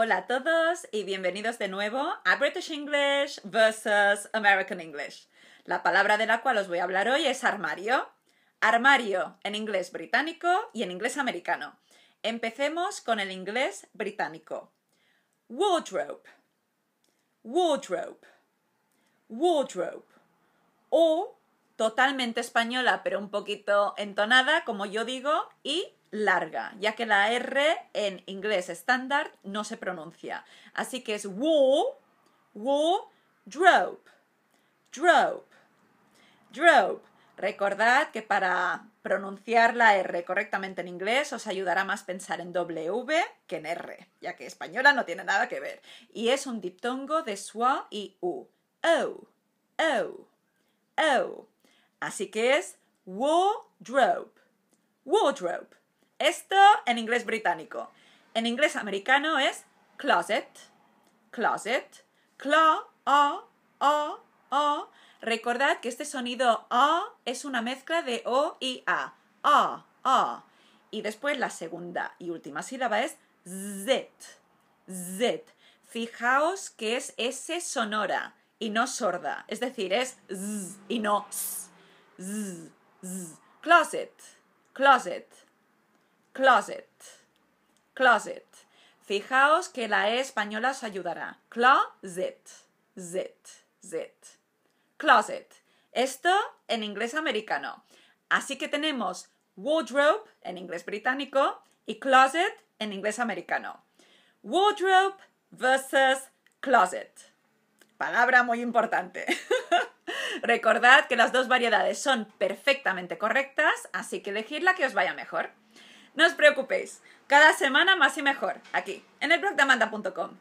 Hola a todos y bienvenidos de nuevo a British English vs. American English. La palabra de la cual os voy a hablar hoy es armario. Armario en inglés británico y en inglés americano. Empecemos con el inglés británico. Wardrobe. Wardrobe. Wardrobe. O totalmente española, pero un poquito entonada, como yo digo, y larga, ya que la R en inglés estándar no se pronuncia. Así que es woo, wo, drop, drope, drope. Recordad que para pronunciar la R correctamente en inglés os ayudará más pensar en W que en R, ya que española no tiene nada que ver. Y es un diptongo de sua y u. Oh, oh, oh. Así que es wardrobe. Wardrobe. Esto en inglés británico. En inglés americano es closet. Closet. Cla, a, a, a. Recordad que este sonido a es una mezcla de o y a. A, a. Y después la segunda y última sílaba es z. Z. Fijaos que es S sonora y no sorda. Es decir, es z y no s z, Closet, closet, closet, closet. Fijaos que la E española os ayudará. Closet, z, z. Closet. Esto en inglés americano. Así que tenemos wardrobe en inglés británico y closet en inglés americano. Wardrobe versus closet. Palabra muy importante. Recordad que las dos variedades son perfectamente correctas, así que elegid la que os vaya mejor. No os preocupéis, cada semana más y mejor, aquí, en el blog